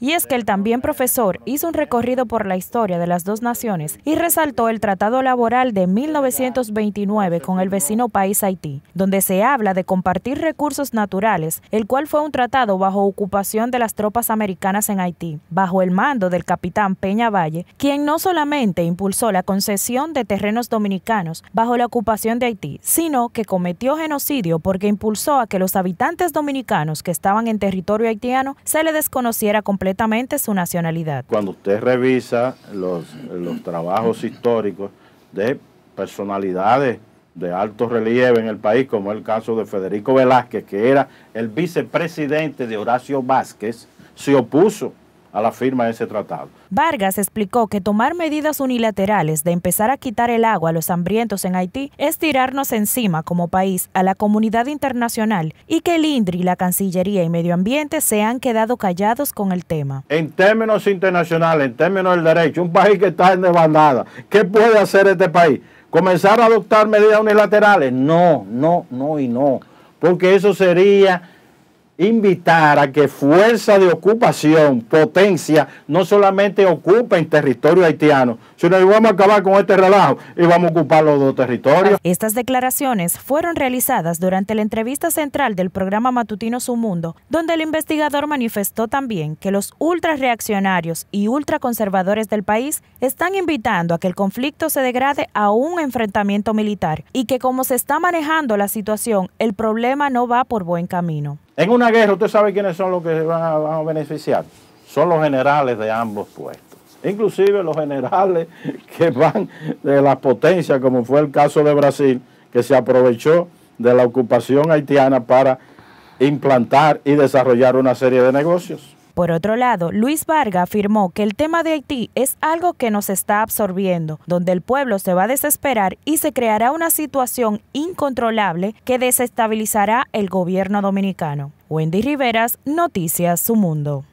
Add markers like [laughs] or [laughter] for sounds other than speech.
Y es que el también profesor hizo un recorrido por la historia de las dos naciones y resaltó el Tratado Laboral de 1929 con el vecino país Haití, donde se habla de compartir recursos naturales, el cual fue un tratado bajo ocupación de las tropas americanas en Haití, bajo el mando del capitán Peña Valle, quien no solamente impulsó la concesión de terrenos dominicanos bajo la ocupación de Haití, sino que cometió genocidio porque impulsó a que los habitantes dominicanos que estaban en territorio haitiano se le desconociera completamente su nacionalidad. Cuando usted revisa los, trabajos históricos de personalidades de alto relieve en el país, como el caso de Federico Velázquez, que era el vicepresidente de Horacio Vázquez, se opuso a la firma de ese tratado. Vargas explicó que tomar medidas unilaterales de empezar a quitar el agua a los hambrientos en Haití es tirarnos encima como país a la comunidad internacional y que el INDRI, la Cancillería y Medio Ambiente se han quedado callados con el tema. En términos internacionales, en términos del derecho, un país que está en desbandada, ¿qué puede hacer este país? ¿Comenzar a adoptar medidas unilaterales? No, no, no y no, porque eso sería invitar a que fuerza de ocupación, potencia, no solamente ocupen territorio haitiano, sino que vamos a acabar con este relajo y vamos a ocupar los dos territorios. Estas declaraciones fueron realizadas durante la entrevista central del programa matutino Su Mundo, donde el investigador manifestó también que los reaccionarios y ultraconservadores del país están invitando a que el conflicto se degrade a un enfrentamiento militar y que como se está manejando la situación, el problema no va por buen camino. En una guerra, usted sabe quiénes son los que van a, van a beneficiar. Son los generales de ambos puestos. Inclusive los generales [laughs] que van de las potencias, como fue el caso de Brasil, que se aprovechó de la ocupación haitiana para implantar y desarrollar una serie de negocios. Por otro lado, Luis Varga afirmó que el tema de Haití es algo que nos está absorbiendo, donde el pueblo se va a desesperar y se creará una situación incontrolable que desestabilizará el gobierno dominicano. Wendy Riveras, Noticias Su Mundo.